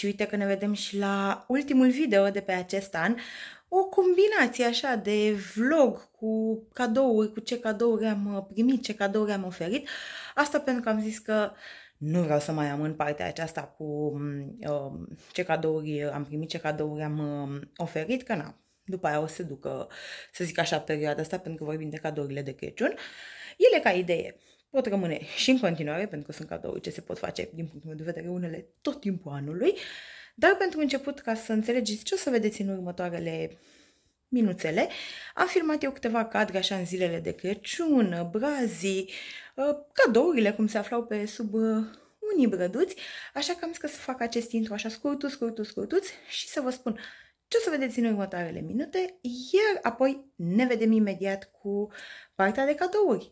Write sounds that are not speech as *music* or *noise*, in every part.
și uite că ne vedem și la ultimul video de pe acest an, o combinație așa de vlog cu cadouri, cu ce cadouri am uh, primit, ce cadouri am oferit. Asta pentru că am zis că nu vreau să mai am în partea aceasta cu uh, ce cadouri am primit, ce cadouri am uh, oferit, că na, după aia o să ducă, să zic așa, perioada asta, pentru că vorbim de cadourile de Crăciun. Ele ca idee pot rămâne și în continuare, pentru că sunt cadouri ce se pot face, din punctul meu de vedere, unele tot timpul anului. Dar pentru început, ca să înțelegeți ce o să vedeți în următoarele minuțele, am filmat eu câteva cadre așa în zilele de Crăciun, brazii, ă, cadourile cum se aflau pe sub ă, unii brăduți, așa că am zis că să fac acest intro așa scurtuț, scurtuț, scurtuț și să vă spun ce o să vedeți în următoarele minute, iar apoi ne vedem imediat cu partea de cadouri.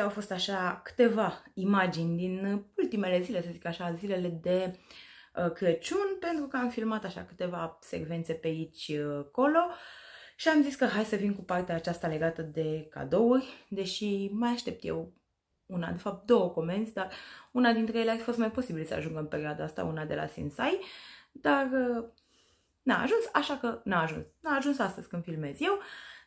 acestea au fost așa câteva imagini din uh, ultimele zile, să zic așa, zilele de uh, Crăciun, pentru că am filmat așa câteva secvențe pe aici, uh, colo. Și am zis că hai să vin cu partea aceasta legată de cadouri, deși mai aștept eu una, de fapt două comenzi, dar una dintre ele ar fi fost mai posibil să ajungă în perioada asta, una de la Sinsai, dar n-a ajuns, așa că n-a ajuns. N-a ajuns astăzi când filmez eu,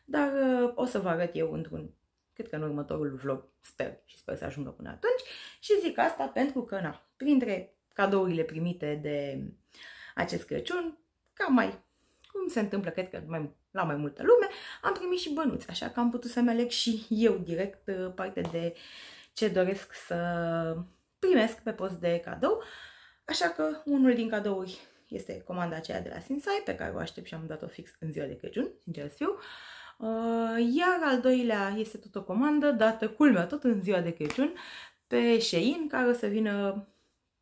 dar o să vă arăt eu într-un cât că în următorul vlog, sper și sper să ajungă până atunci. Și zic asta pentru că, na, printre cadourile primite de acest Crăciun, ca mai cum se întâmplă, cred că mai, la mai multă lume, am primit și bănuți, așa că am putut să-mi aleg și eu direct uh, parte de ce doresc să primesc pe post de cadou. Așa că unul din cadouri este comanda aceea de la Sinsai, pe care o aștept și am dat-o fix în ziua de Crăciun, sincer să fiu. Uh, Uh, iar al doilea este tot o comandă dată, culmea, tot în ziua de Crăciun, pe Shein, care o să vină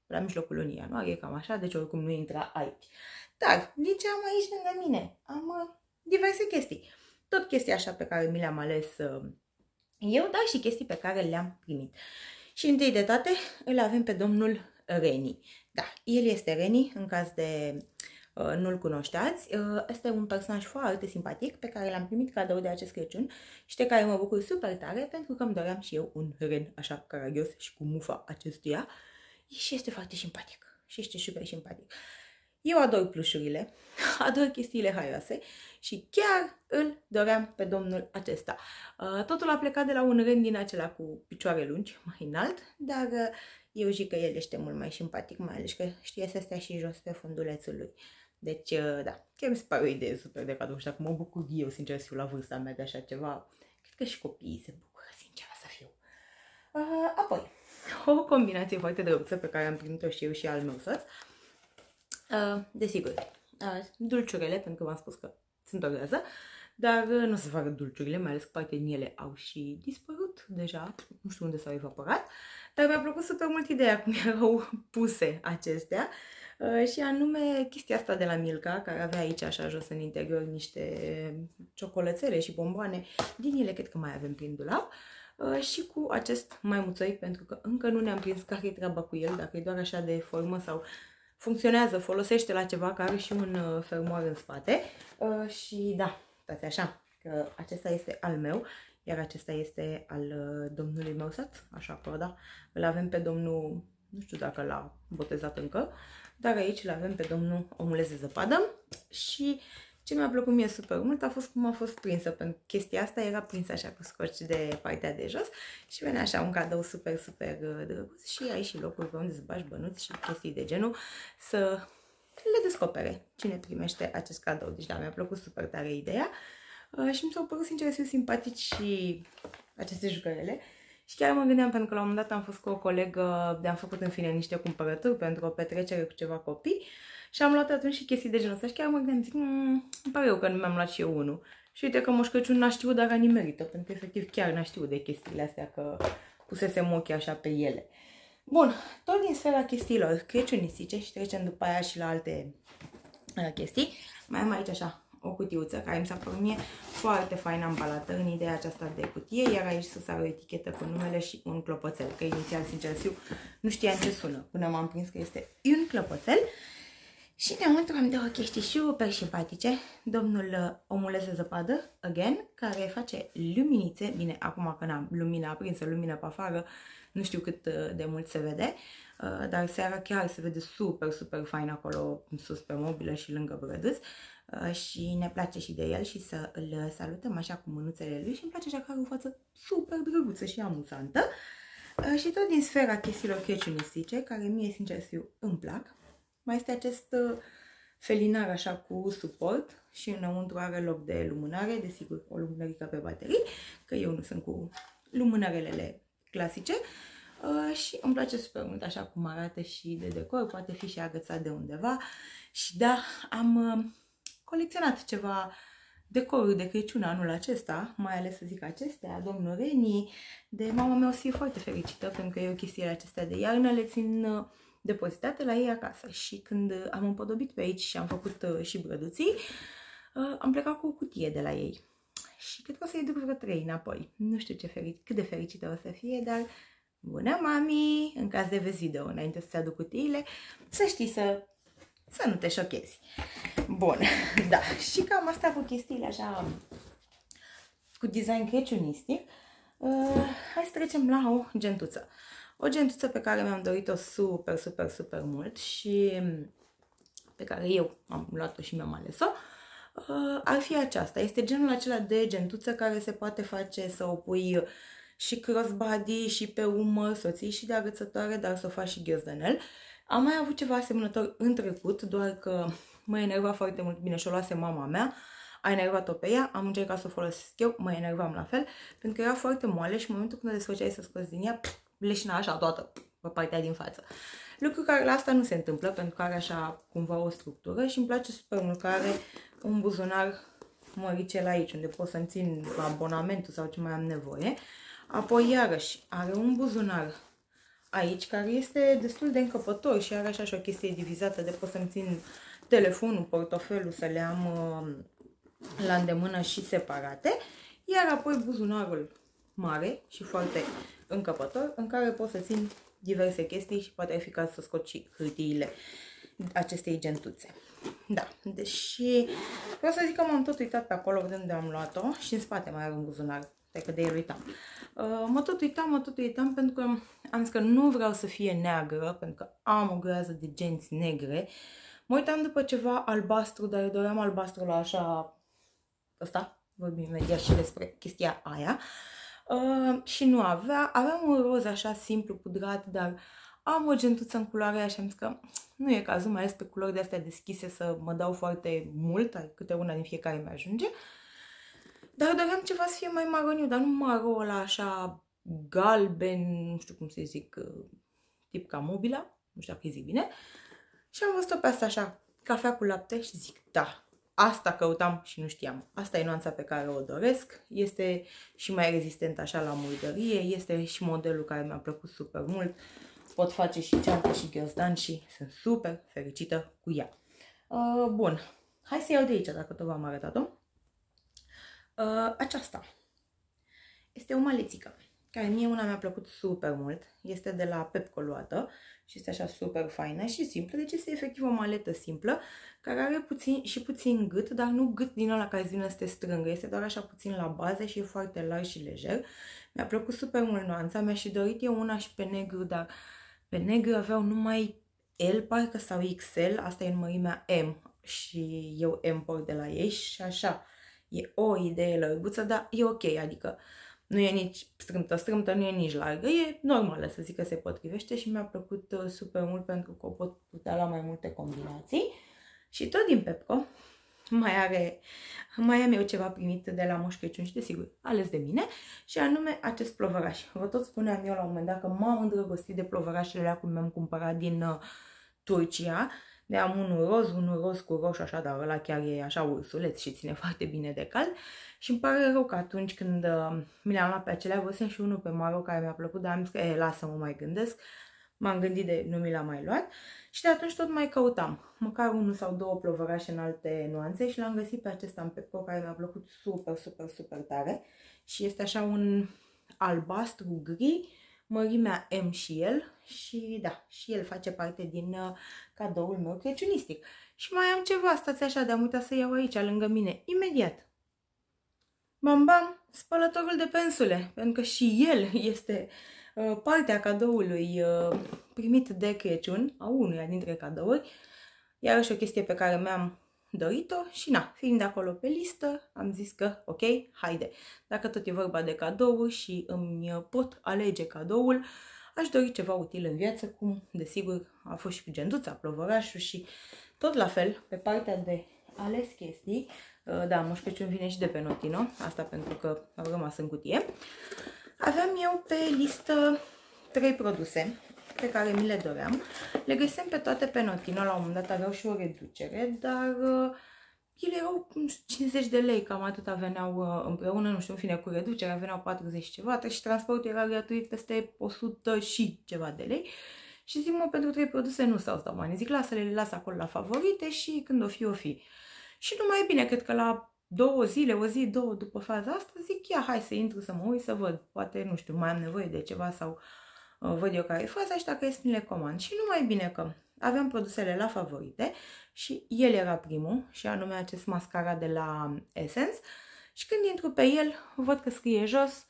la mijlocul lunii ianuarie, cam așa, deci oricum nu intra aici. Dar, din ce am aici lângă mine? Am uh, diverse chestii. Tot chestii așa pe care mi le-am ales uh, eu, dar și chestii pe care le-am primit. Și întâi de toate îl avem pe domnul Reni. Da, el este Reni, în caz de uh, Uh, nu-l cunoșteați. Este uh, un personaj foarte simpatic pe care l-am primit cadou de acest Crăciun și de care mă bucur super tare pentru că îmi doream și eu un ren așa caragios și cu mufa acestuia și este foarte simpatic și este super simpatic. Eu ador plușurile, *laughs* ador chestiile haioase și chiar îl doream pe domnul acesta. Uh, totul a plecat de la un rând din acela cu picioare lungi, mai înalt, dar eu zic că el este mult mai simpatic, mai ales că știe să stea și jos pe fundulețul lui. Deci, uh, da, chiar mi se pare o idee super de cadou și dacă mă bucur eu, sincer, să fiu la vârsta mea de așa ceva, cred că și copiii se bucură, sincer, să fiu. Uh, apoi, *laughs* o combinație foarte drăguță pe care am primit-o și eu și al meu soț. Uh, desigur, dulciurele, pentru că v-am spus că sunt o greză, dar nu se fac dulciurile, mai ales că parte în ele au și dispărut deja, nu știu unde s-au evaporat. Uh, dar mi-a plăcut super mult ideea cum *laughs* erau puse acestea uh, și anume chestia asta de la Milka, care avea aici așa jos în interior niște ciocolățele și bomboane, din ele cred că mai avem prin dulap, uh, și cu acest maimuțoi, pentru că încă nu ne-am prins care e treaba cu el, dacă e doar așa de formă sau funcționează, folosește la ceva, care are și un uh, fermoar în spate și da, uitați așa, că acesta este al meu iar acesta este al uh, domnului Măsăț, așa că da, îl avem pe domnul, nu știu dacă l-a botezat încă, dar aici îl avem pe domnul omuleze Zăpadă și ce mi-a plăcut mie super mult a fost cum a fost prinsă, pentru că chestia asta era prinsă așa cu scorci de partea de jos și venea așa un cadou super, super uh, drăguț și ai și locul pe unde zbași bănuți și chestii de genul să le descopere cine primește acest cadou. Deci da, mi-a plăcut super tare ideea. Uh, și mi s-au părut sincer să simpatici și aceste jucărele. Și chiar mă gândeam, pentru că la un moment dat am fost cu o colegă, de-am făcut în fine niște cumpărături pentru o petrecere cu ceva copii și am luat atunci și chestii de genul ăsta și chiar mă gândeam, zic, mm, îmi pare eu că nu mi-am luat și eu unul. Și uite că Moș Crăciun n-a știut, dar a nimerită, pentru că efectiv chiar n-a știut de chestiile astea, că pusesem ochii așa pe ele. Bun, tot din sfera chestiilor crăciunistice și trecem după aia și la alte uh, chestii, mai am aici așa o cutiuță care mi s-a părut mie foarte fain ambalată în ideea aceasta de cutie, iar aici sus are o etichetă cu numele și un clopoțel, că inițial, sincer, eu nu știam ce sună până m-am prins că este un clopoțel. Și înăuntru am două chestii super simpatice. Domnul uh, omulese zăpadă, again, care face luminițe. Bine, acum că n-am lumina aprinsă, lumina pe afară, nu știu cât uh, de mult se vede, uh, dar seara chiar se vede super, super fain acolo sus pe mobilă și lângă brăduț. Uh, și ne place și de el și să îl salutăm așa cu mânuțele lui și îmi place așa că are o față super drăguță și amuzantă. Uh, și tot din sfera chestiilor creștinistice, care mie, sincer să fiu, îmi plac, mai este acest uh, felinar așa cu suport și înăuntru are loc de lumânare, desigur o lumânărică pe baterii, că eu nu sunt cu lumânărelele clasice. și îmi place super mult așa cum arată și de decor, poate fi și agățat de undeva. Și da, am uh, colecționat ceva decoruri de Crăciun anul acesta, mai ales să zic acestea, domnul Reni, de mama mea o să fie foarte fericită pentru că eu chestiile acestea de iarnă le țin uh, depozitate la ei acasă și când uh, am împodobit pe aici și am făcut uh, și brăduții, am plecat cu o cutie de la ei și cred că o să-i duc vreo trei înapoi. Nu știu ce feric cât de fericită o să fie, dar bună mami! În caz de vezi video înainte să-ți aduc cutiile, să știi să să nu te șochezi. Bun, *laughs* da, și cam asta cu chestiile așa cu design creciunistic. Uh, hai să trecem la o gentuță. O gentuță pe care mi-am dorit-o super, super, super mult și mm, pe care eu am luat-o și mi-am ales-o, uh, ar fi aceasta. Este genul acela de gentuță care se poate face să o pui și crossbody, și pe umăr, soții și de agățătoare, dar să o faci și ghiozdănel. Uh, am mai avut ceva asemănător în trecut, doar că mă enerva foarte mult, bine, și-o luase mama mea, a enervat-o pe ea, am încercat să o folosesc eu, mă enervam la fel, pentru că era foarte moale și în momentul când desfăceai să scoți din ea, leșina așa toată pe partea din față. Lucru care la asta nu se întâmplă, pentru că are așa cumva o structură și îmi place super mult că are un buzunar măricel aici, unde pot să-mi țin abonamentul sau ce mai am nevoie. Apoi, iarăși, are un buzunar aici, care este destul de încăpător și are așa și o chestie divizată de pot să-mi țin telefonul, portofelul, să le am uh, la îndemână și separate. Iar apoi buzunarul mare și foarte încăpător, în care pot să țin diverse chestii și poate fi ca să scot și hârtiile acestei gentuțe. Da, deși vreau să zic că m-am tot uitat pe acolo de unde am luat-o și în spate mai are un buzunar Stai că de el uitam. Uh, mă tot uitam, mă tot uitam pentru că am zis că nu vreau să fie neagră, pentru că am o groază de genți negre. Mă uitam după ceva albastru, dar eu doream albastru la așa... Ăsta? Vorbim imediat și despre chestia aia. Uh, și nu avea, aveam un roz așa simplu, pudrat, dar am o gentuță în culoare și am zis că nu e cazul, mai ales pe culori de-astea deschise, să mă dau foarte mult, adică câte una din fiecare mi ajunge. Uh, dar doream ceva să fie mai maroniu, dar nu maro ăla așa galben, nu știu cum să zic, uh, tip ca mobila, nu știu dacă zic bine. Și am văzut-o pe asta așa, cafea cu lapte și zic da, asta căutam și nu știam. Asta e nuanța pe care o doresc, este și mai rezistent așa la murdărie, este și modelul care mi-a plăcut super mult. Pot face și ceartă și ghiozdan și sunt super fericită cu ea. Uh, bun, hai să iau de aici dacă tot v-am arătat-o. Uh, aceasta este o malețică, care mie una mi-a plăcut super mult. Este de la Pepco luată și este așa super faină și simplă. Deci este efectiv o maletă simplă, care are puțin, și puțin gât, dar nu gât din ăla care vine să te strângă. Este doar așa puțin la bază și e foarte larg și lejer. Mi-a plăcut super mult nuanța, mi a și dorit eu una și pe negru, dar pe negru aveau numai L, parcă, sau XL, asta e în mărimea M și eu M port de la ei și așa e o idee lărguță, dar e ok, adică nu e nici strâmtă, strâmtă, nu e nici largă, e normală să zic că se potrivește și mi-a plăcut uh, super mult pentru că o pot putea la mai multe combinații. Și tot din Pepco mai, are, mai am eu ceva primit de la Moș Crăciun și desigur ales de mine și anume acest plovăraș. Vă tot spuneam eu la un moment dat că m-am îndrăgostit de plovărașele alea cum mi-am cumpărat din uh, Turcia de am unul roz, unul roz cu roșu, așa, dar ăla chiar e așa ursuleț și ține *laughs* foarte bine de cald. Și îmi pare rău că atunci când uh, mi le-am luat pe acelea, văzusem și unul pe maro care mi-a plăcut, dar am zis că, e, lasă-mă, mai gândesc. M-am gândit de nu mi l-am mai luat și de atunci tot mai căutam, măcar unul sau două plovărașe în alte nuanțe și l-am găsit pe acesta în Pepco care mi-a plăcut super, super, super tare și este așa un albastru gri mărimea M și el și da, și el face parte din uh, cadoul meu crăciunistic. Și mai am ceva, stați așa, de-am uitat să iau aici, lângă mine, imediat. Bam, bam, spălătorul de pensule, pentru că și el este uh, partea cadoului uh, primit de Crăciun, a unuia dintre cadouri. Iarăși o chestie pe care mi-am dorit-o și na, fiind de acolo pe listă, am zis că ok, haide. Dacă tot e vorba de cadouri și îmi pot alege cadoul, aș dori ceva util în viață, cum desigur a fost și cu genduța, plovărașul și tot la fel, pe partea de ales chestii, uh, da, Moș Crăciun vine și de pe Notino, asta pentru că au rămas în cutie, aveam eu pe listă trei produse pe care mi le doream. Le găsim pe toate pe Notino, la un moment dat aveau și o reducere, dar uh, ele erau 50 de lei, cam atâta veneau uh, împreună, nu știu, în fine, cu reducerea veneau 40 ceva și deci transportul era gratuit peste 100 și ceva de lei. Și zic, mă, pentru trei produse nu s-au stat bani. Zic, lasă, le las acolo la favorite și când o fi, o fi. Și nu mai e bine, cred că la două zile, o zi, două după faza asta, zic, ia, hai să intru să mă uit, să văd, poate, nu știu, mai am nevoie de ceva sau Uh, văd eu care e faza și dacă este le comand. Și numai bine că aveam produsele la favorite și el era primul și anume acest mascara de la Essence și când intru pe el văd că scrie jos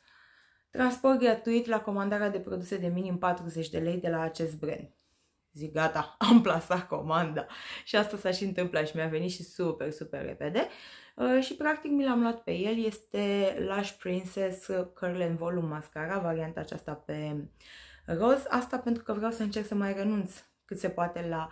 transport gratuit la comandarea de produse de minim 40 de lei de la acest brand. Zic, gata, *laughs* am plasat comanda. Și asta s-a și întâmplat și mi-a venit și super, super repede. Uh, și practic mi l-am luat pe el. Este Lush Princess Curl and Volume Mascara, varianta aceasta pe uh, roz. Asta pentru că vreau să încerc să mai renunț cât se poate la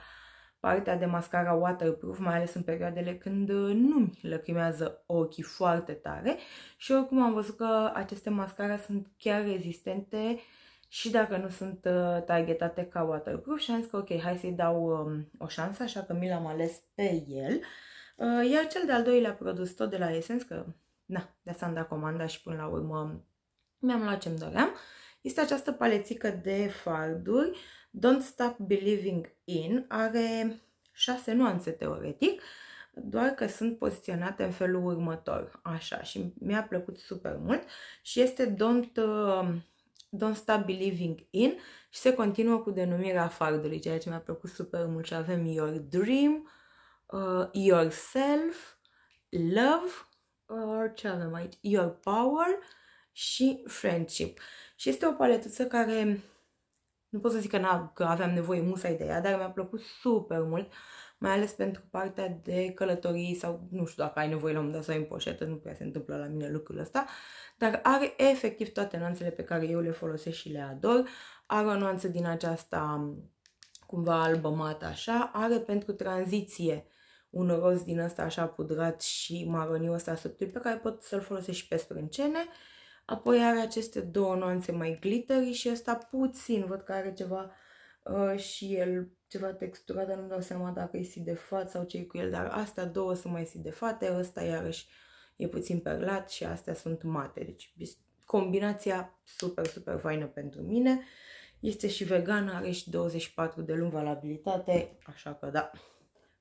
partea de mascara waterproof, mai ales în perioadele când uh, nu-mi lăcrimează ochii foarte tare și oricum am văzut că aceste mascara sunt chiar rezistente și dacă nu sunt uh, targetate ca waterproof și am zis că ok, hai să-i dau um, o șansă, așa că mi l-am ales pe el. Uh, iar cel de-al doilea produs, tot de la Essence, că na, de asta am dat comanda și până la urmă mi-am luat ce-mi doream, uh, este această palețică de farduri. Don't Stop Believing In are șase nuanțe teoretic, doar că sunt poziționate în felul următor, așa, și mi-a plăcut super mult și este Don't, uh, Don't Stop Believing In și se continuă cu denumirea fardului, ceea ce mi-a plăcut super mult și avem Your Dream, uh, Yourself, Love, uh, ce avem aici? Your Power, și Friendship. Și este o paletuță care nu pot să zic că, că aveam nevoie musai de ea, dar mi-a plăcut super mult, mai ales pentru partea de călătorii sau nu știu dacă ai nevoie la un dat să în poșetă, nu prea se întâmplă la mine lucrul ăsta, dar are efectiv toate nuanțele pe care eu le folosesc și le ador. Are o nuanță din aceasta cumva albă mată așa, are pentru tranziție un roz din ăsta așa pudrat și maroniu ăsta subtil pe care pot să-l folosesc și pe sprâncene. Uh, Apoi are aceste două nuanțe mai glittery și ăsta puțin, văd că are ceva uh, și el ceva texturat, dar nu dau seama dacă e sidefat sau ce cu el, dar astea două sunt mai sidefate, ăsta iarăși e puțin perlat și astea sunt mate, deci combinația super, super faină pentru mine. Este și vegan, are și 24 de luni valabilitate, așa că da,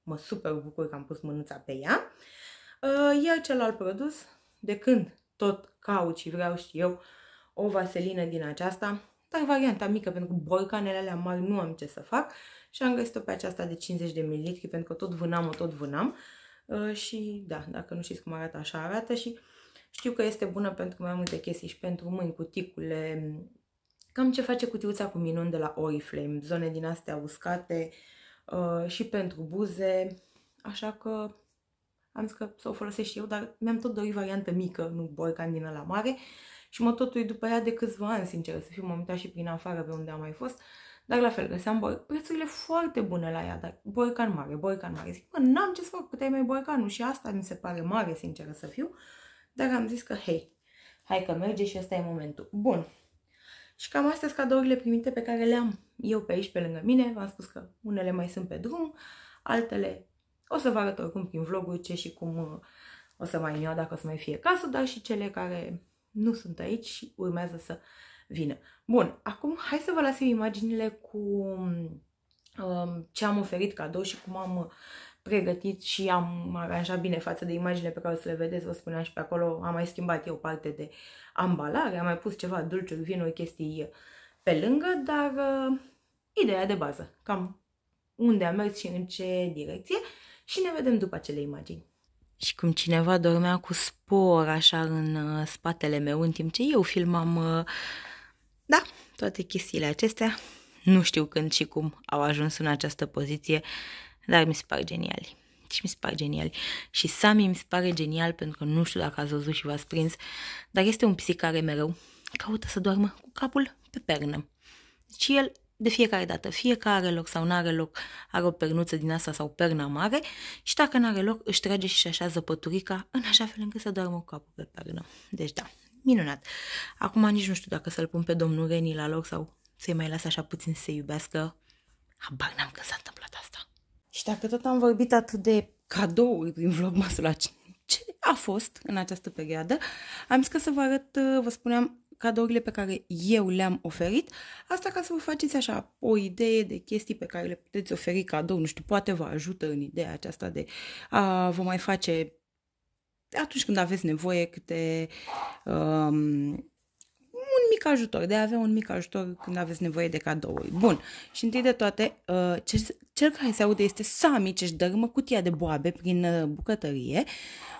mă super bucur că am pus mânuța pe ea. Iar uh, celălalt produs, de când tot caut și vreau și eu o vaselină din aceasta, dar varianta mică, pentru că borcanele alea mari nu am ce să fac și am găsit-o pe aceasta de 50 de ml, pentru că tot vânam-o, tot vânam uh, și da, dacă nu știți cum arată, așa arată și știu că este bună pentru mai multe chestii și pentru mâini, cuticule, cam ce face cutiuța cu minun de la Oriflame, zone din astea uscate uh, și pentru buze, așa că am zis că să o folosesc și eu, dar mi-am tot dorit variantă mică, nu borcan din la mare. Și mă tot după ea de câțiva ani, sincer, să fiu, m-am uitat și prin afară pe unde am mai fost. Dar la fel, găseam bor- prețurile foarte bune la ea, dar borcan mare, borcan mare. Zic, mă, n-am ce să fac, puteai mai borcanul și asta mi se pare mare, sincer să fiu. Dar am zis că, hei, hai că merge și ăsta e momentul. Bun. Și cam astea sunt cadourile primite pe care le-am eu pe aici, pe lângă mine. V-am spus că unele mai sunt pe drum, altele o să vă arăt oricum prin vloguri ce și cum uh, o să mai iau dacă o să mai fie casă, dar și cele care nu sunt aici și urmează să vină. Bun, acum hai să vă las eu imaginile cu um, ce am oferit cadou și cum am uh, pregătit și am aranjat bine față de imaginile pe care o să le vedeți, vă spuneam și pe acolo, am mai schimbat eu parte de ambalare, am mai pus ceva dulciuri, vinuri, chestii uh, pe lângă, dar uh, ideea de bază, cam unde am mers și în ce direcție. Uh, și ne vedem după acele imagini. Și cum cineva dormea cu spor așa în uh, spatele meu în timp ce eu filmam, uh, da, toate chestiile acestea, nu știu când și cum au ajuns în această poziție, dar mi se par geniali. Și mi se par geniali. Și Sami mi se pare genial pentru că nu știu dacă ați văzut și v-ați prins, dar este un pisic care mereu caută să doarmă cu capul pe pernă. Și deci el de fiecare dată. Fie că are loc sau nu are loc, are o pernuță din asta sau perna mare și dacă nu are loc, își trage și așează păturica în așa fel încât să doarmă cu capul pe pernă. Deci da, minunat. Acum nici nu știu dacă să-l pun pe domnul Reni la loc sau să-i mai las așa puțin să se iubească. Habar n-am că s-a întâmplat asta. Și dacă tot am vorbit atât de cadouri prin vlogmasul acesta, ce a fost în această perioadă, am zis că să vă arăt, vă spuneam, cadourile pe care eu le-am oferit, asta ca să vă faceți așa o idee de chestii pe care le puteți oferi cadou, nu știu, poate vă ajută în ideea aceasta de a vă mai face atunci când aveți nevoie câte um, un mic ajutor, de a avea un mic ajutor când aveți nevoie de cadouri. Bun, și întâi de toate, uh, cel care se aude este Sami ce-și dărâmă cutia de boabe prin uh, bucătărie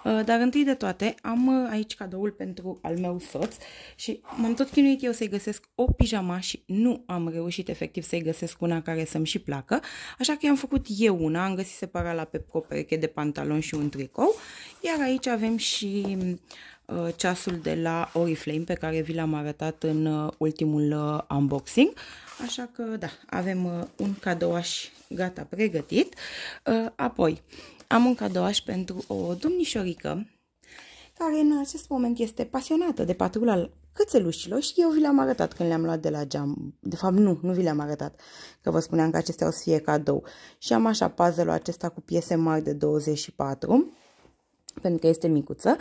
Uh, dar întâi de toate am uh, aici cadoul pentru al meu soț și m-am tot chinuit eu să-i găsesc o pijama și nu am reușit efectiv să-i găsesc una care să-mi și placă, așa că i-am făcut eu una, am găsit separat la pe o pereche de pantalon și un tricou, iar aici avem și uh, ceasul de la Oriflame pe care vi l-am arătat în ultimul unboxing. Așa că da, avem un cadouaș gata pregătit. Apoi, am un cadouaș pentru o domnișorică care în acest moment este pasionată de patrula cățelușilor și eu vi le-am arătat când le-am luat de la geam. De fapt, nu, nu vi le-am arătat, că vă spuneam că acestea o să fie cadou. Și am așa puzzle-ul acesta cu piese mari de 24, pentru că este micuță.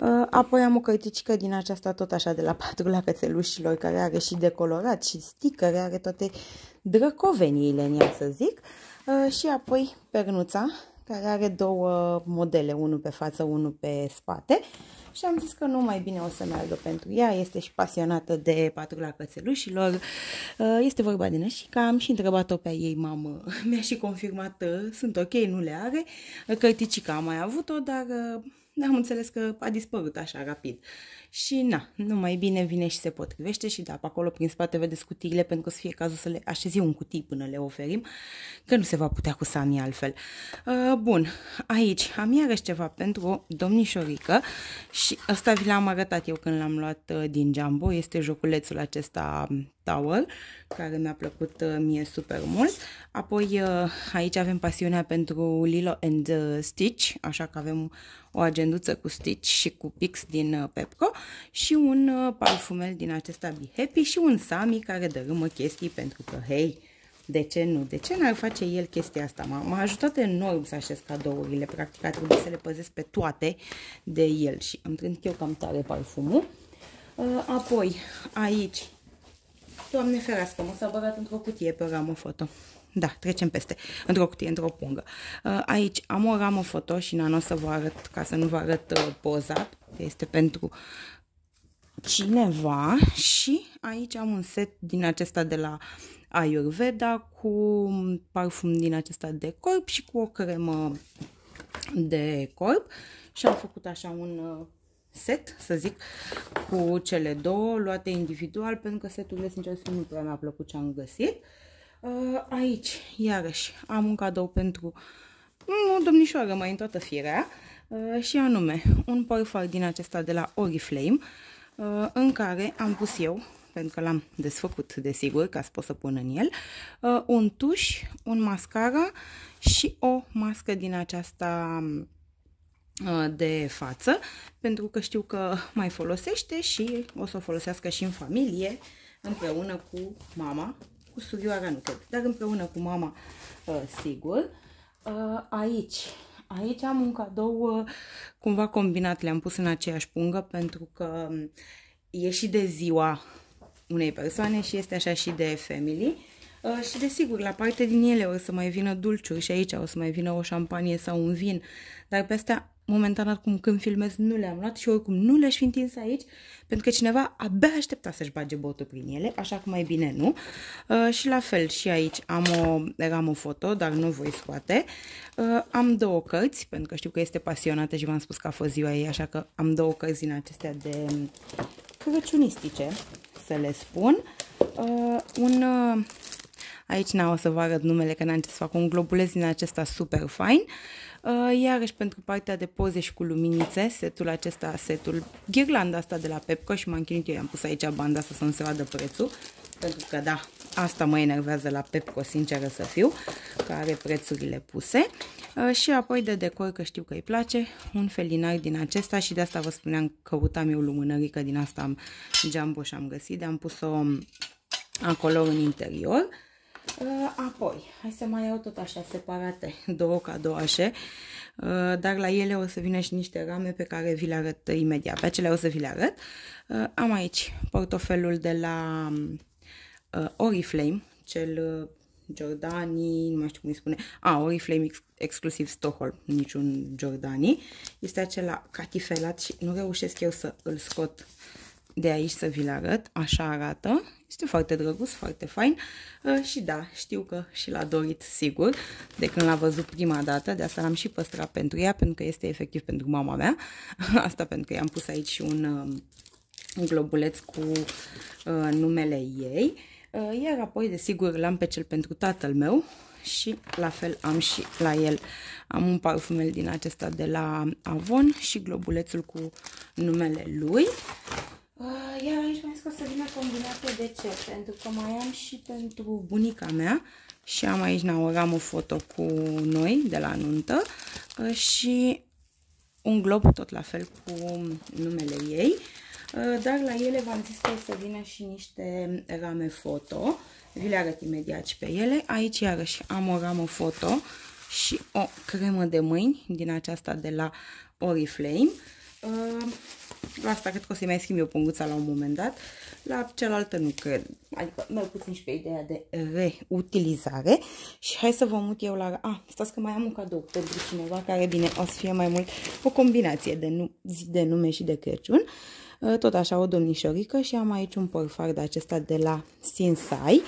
Uh, apoi am o cărticică din aceasta tot așa de la patrula cățelușilor, care are și decolorat și sticker, are toate drăcoveniile în ea, să zic. Uh, și apoi pernuța care are două modele, unul pe față, unul pe spate și am zis că nu mai bine o să meargă pentru ea, este și pasionată de patrula cățelușilor, uh, este vorba de Nășica, am și întrebat-o pe ei mamă, *laughs* mi-a și confirmat, uh, sunt ok, nu le are, cărticica a mai avut-o, dar uh, am înțeles că a dispărut așa rapid și na, nu mai bine vine și se potrivește și da, pe acolo prin spate vedeți cutiile pentru că să fie cazul să le așez eu în cutii până le oferim, că nu se va putea cu Sami altfel. Uh, bun, aici am iarăși ceva pentru o domnișorică și asta vi l-am arătat eu când l-am luat uh, din Jumbo, este joculețul acesta um, Tower, care mi-a plăcut uh, mie super mult. Apoi uh, aici avem pasiunea pentru Lilo and uh, Stitch, așa că avem o agenduță cu Stitch și cu Pix din uh, Pepco și un uh, parfumel din acesta Be Happy și un Sami care dărâmă chestii pentru că, hei, de ce nu? De ce n-ar face el chestia asta? M-a ajutat enorm să așez cadourile, practic a trebuit să le păzesc pe toate de el și am trânt eu cam tare parfumul. Uh, apoi, aici, doamne ferească, s a băgat într-o cutie pe ramă foto. Da, trecem peste. Într-o cutie, într-o pungă. Uh, aici am o ramă foto și n o să vă arăt, ca să nu vă arăt uh, poza. Este pentru cineva și aici am un set din acesta de la Ayurveda cu parfum din acesta de corp și cu o cremă de corp și am făcut așa un uh, set, să zic, cu cele două luate individual pentru că seturile, sincer, nu prea mi-a plăcut ce am găsit. Uh, Uh, aici, iarăși, am un cadou pentru mm, o domnișoară mai în toată firea uh, și anume un părfar din acesta de la Oriflame uh, în care am pus eu, pentru că l-am desfăcut desigur ca să pot să pun în el, un tuș, un mascara și o mască din aceasta de față, pentru că știu că mai folosește și o să o folosească și în familie, împreună cu mama, cu surioara nu cred, dar împreună cu mama, uh, sigur. Uh, aici, aici am un cadou uh, cumva combinat, le-am pus în aceeași pungă pentru că um, e și de ziua unei persoane și este așa și de family. și desigur, la parte din ele o să mai vină dulciuri și aici o să mai vină o șampanie sau un vin, dar pe astea momentan acum când filmez nu le-am luat și oricum nu le-aș fi întins aici pentru că cineva abia aștepta să-și bage botul prin ele, așa că mai bine nu. Uh, și la fel și aici am o o foto, dar nu voi scoate. Uh, am două cărți, pentru că știu că este pasionată și v-am spus că a fost ziua ei, așa că am două cărți din acestea de crăciunistice, să le spun. Uh, un... Uh, Aici n-o să vă arăt numele, că n-am ce să fac un globulez din acesta super fain. Uh, Uh, iarăși pentru partea de poze și cu luminițe, setul acesta, setul, ghirlanda asta de la Pepco și m-am chinuit, eu i-am pus aici banda asta să nu se vadă prețul, pentru că da, asta mă enervează la Pepco, sinceră să fiu, că are prețurile puse. Uh, și apoi de decor, că știu că îi place, un felinar din acesta și de asta vă spuneam, căutam eu lumânărică, din asta am jumbo și am găsit, de-am pus-o acolo în interior. Uh, Uh, apoi, hai să mai iau tot așa separate, *laughs* două cadoașe, uh, dar la ele o să vină și niște rame pe care vi le arăt imediat. Pe acelea o să vi le arăt. Uh, am aici portofelul de la Oriflame, cel Jordani, nu mai știu cum îi spune, a, Oriflame ex exclusiv Stockholm, niciun Jordani. Este acela catifelat și nu reușesc eu să îl scot de aici să vi-l arăt, așa arată, este foarte drăguț, foarte fain uh, și da, știu că și l-a dorit sigur de când l-a văzut prima dată, de asta l-am și păstrat pentru ea, pentru că este efectiv pentru mama mea, *laughs* asta pentru că i-am pus aici și un, um, un globuleț cu uh, numele ei, uh, iar apoi desigur l-am pe cel pentru tatăl meu, și la fel am și la el. Am un parfumel din acesta de la Avon și globulețul cu numele lui. Ah, iar aici mi scos să vină combinație de ce? Pentru că mai am și pentru bunica mea și am aici Naoram o foto cu noi de la nuntă ah, și un glob tot la fel cu numele ei. Ah, dar la ele v-am zis că o să vină și niște rame foto. Vi le arăt imediat și pe ele. Aici iarăși am o ramă foto și o cremă de mâini din aceasta de la Oriflame. La asta cred că o să-i mai schimb eu punguța la un moment dat. La cealaltă nu cred. Adică mai puțin și pe ideea de reutilizare. Și hai să vă mut eu la... Ah, stați că mai am un cadou pentru cineva care, bine, o să fie mai mult o combinație de nu... de nume și de Crăciun. Uh, tot așa o domnișorică și am aici un porfar de acesta de la Sinsai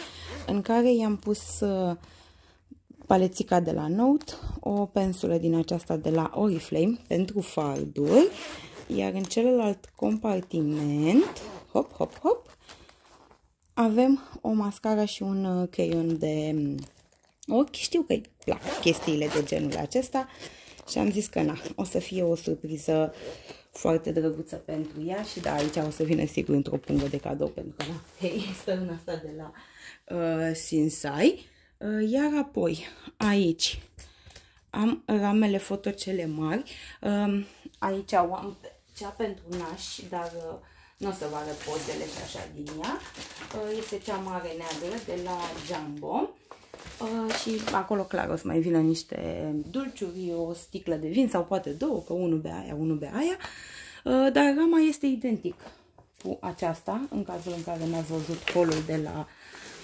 în care i-am pus... Uh, palețica de la Note, o pensulă din aceasta de la Oriflame pentru farduri iar în celălalt compartiment, hop, hop, hop, avem o mascara și un uh, creion de mm, ochi. Știu că plac chestiile de genul acesta și am zis că na, o să fie o surpriză foarte drăguță pentru ea și da, aici o să vină sigur într-o pungă de cadou pentru că na, hei, este în asta de la uh, Sinsai. Uh, iar apoi, aici am ramele foto cele mari. Uh, aici o am cea pentru naș, dar uh, nu o să vă arăt pozele și așa din ea. Uh, este cea mare neagră de la Jumbo. Uh, și acolo, clar, o să mai vină niște dulciuri, o sticlă de vin sau poate două, că unul bea aia, unul bea aia. Dar rama este identic cu aceasta, în cazul în care n-ați văzut holul de la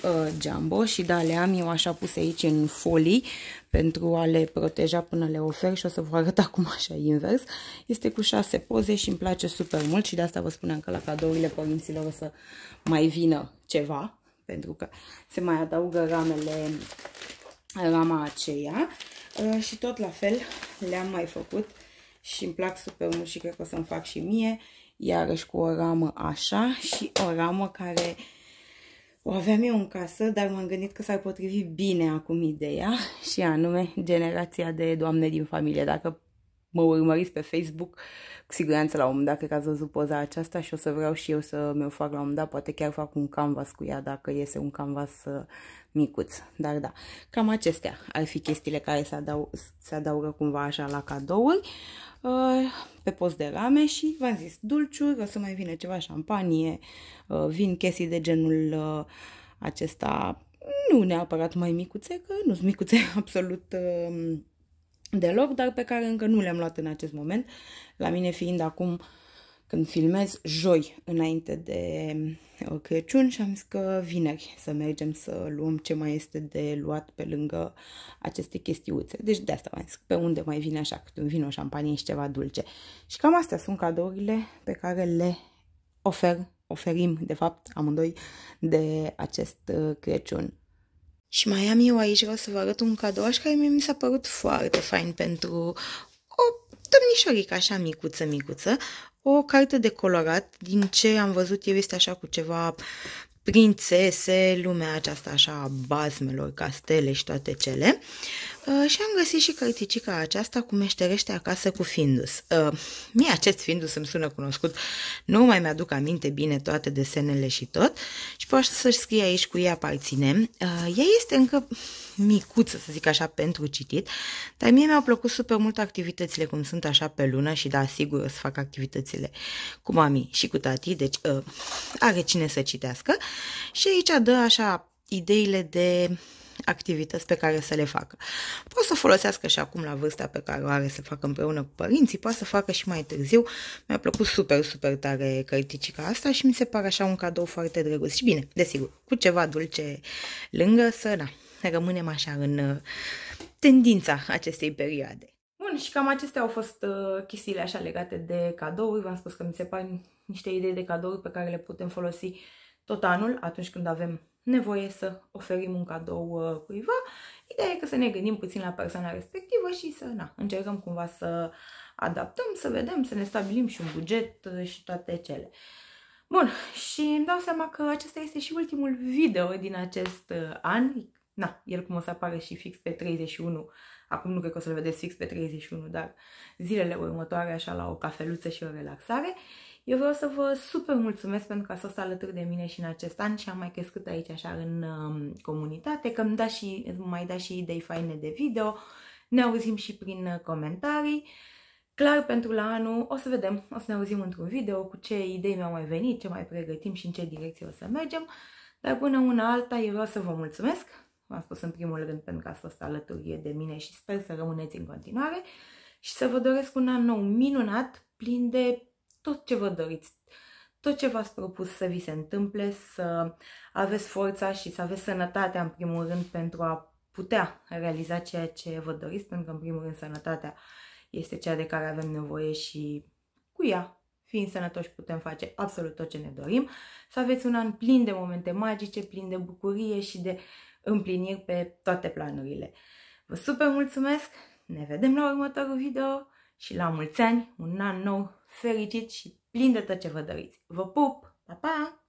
uh, Jumbo și da, le am eu așa puse aici în folii pentru a le proteja până le ofer și o să vă arăt acum așa invers. Este cu șase poze și îmi place super mult și de asta vă spuneam că la cadourile părinților o să mai vină ceva pentru că se mai adaugă ramele rama aceea uh, și tot la fel le-am mai făcut și îmi plac super mult și cred că o să-mi fac și mie iarăși cu o ramă așa și o ramă care o aveam eu în casă, dar m-am gândit că s-ar potrivi bine acum ideea *laughs* și anume generația de doamne din familie. Dacă mă urmăriți pe Facebook, cu siguranță la un moment dat cred că ați văzut poza aceasta și o să vreau și eu să mi-o fac la un moment dat, poate chiar fac un canvas cu ea dacă iese un canvas uh, micuț, dar da, cam acestea ar fi chestiile care se, adau se adaugă cumva așa la cadouri uh, pe post de rame și v-am zis dulciuri, o să mai vine ceva șampanie, uh, vin chestii de genul acesta nu neapărat mai micuțe, că nu sunt micuțe *laughs* absolut uh, deloc, dar pe care încă nu le-am luat în acest moment, la mine fiind acum când filmez joi înainte de uh, Crăciun și am zis că vineri să mergem să luăm ce mai este de luat pe lângă aceste chestiuțe. Deci de asta am zis pe unde mai vine așa câte un vin, o șampanie și ceva dulce. Și cam astea sunt cadourile pe care le ofer, oferim de fapt amândoi de acest uh, Crăciun. Și mai am eu aici, vreau să vă arăt un cadou, așa care mi s-a părut foarte fain pentru o tămnișorică așa micuță, micuță. O carte de colorat, din ce am văzut eu este așa cu ceva prințese, lumea aceasta așa a bazmelor, castele și toate cele. Uh, Uh, și am găsit și cărticica aceasta cu meșterește acasă cu Findus. Uh, mie acest Findus îmi sună cunoscut, nu mai mi-aduc aminte bine toate desenele și tot și poate să-și scrie aici cu ea aparține. Uh, ea este încă micuță, să zic așa, pentru citit, dar mie mi-au plăcut super mult activitățile cum sunt așa pe lună și da, sigur o să fac activitățile cu mami și cu tati, deci are cine să citească și aici dă așa ideile de activități pe care să le facă. Poate să folosească și acum la vârsta pe care o are să facă împreună cu părinții, poate să facă și mai târziu. Mi-a plăcut super, super tare cărticica asta și mi se pare așa un cadou foarte drăguț. Și bine, desigur, cu ceva dulce lângă să, da, rămânem așa în uh, tendința acestei perioade. Bun, și cam acestea au fost uh, chestiile așa legate de cadouri. V-am spus că mi se par niște idei de cadouri pe care le putem folosi tot anul atunci când avem nevoie să oferim un cadou uh, cuiva. Ideea e că să ne gândim puțin la persoana respectivă și să na, încercăm cumva să adaptăm, să vedem, să ne stabilim și un buget uh, și toate cele. Bun, și îmi dau seama că acesta este și ultimul video din acest uh, an. Na, el cum o să apară și fix pe 31, acum nu cred că o să-l vedeți fix pe 31, dar zilele următoare așa la o cafeluță și o relaxare. Uh, eu vreau să vă super mulțumesc pentru că ați fost alături de mine și în acest an și am mai crescut aici așa în um, comunitate, că îmi da și, mai da și idei faine de video. Ne auzim și prin uh, comentarii. Clar pentru la anul o să vedem, o să ne auzim într-un video cu ce idei mi-au mai venit, ce mai pregătim și în ce direcție o să mergem. Dar până una alta eu vreau să vă mulțumesc, v-am spus în primul rând pentru că ați fost alături de mine și sper să rămâneți în continuare și să vă doresc un an nou minunat, plin de tot ce vă doriți, tot ce v-ați propus să vi se întâmple, să aveți forța și să aveți sănătatea în primul rând pentru a putea realiza ceea ce vă doriți, pentru că în primul rând sănătatea este cea de care avem nevoie și cu ea, fiind sănătoși, putem face absolut tot ce ne dorim. Să aveți un an plin de momente magice, plin de bucurie și de împliniri pe toate planurile. Vă super mulțumesc! Ne vedem la următorul video și la mulți ani, un an nou fericit și plin de tot ce vă doriți. Vă pup! Pa, pa!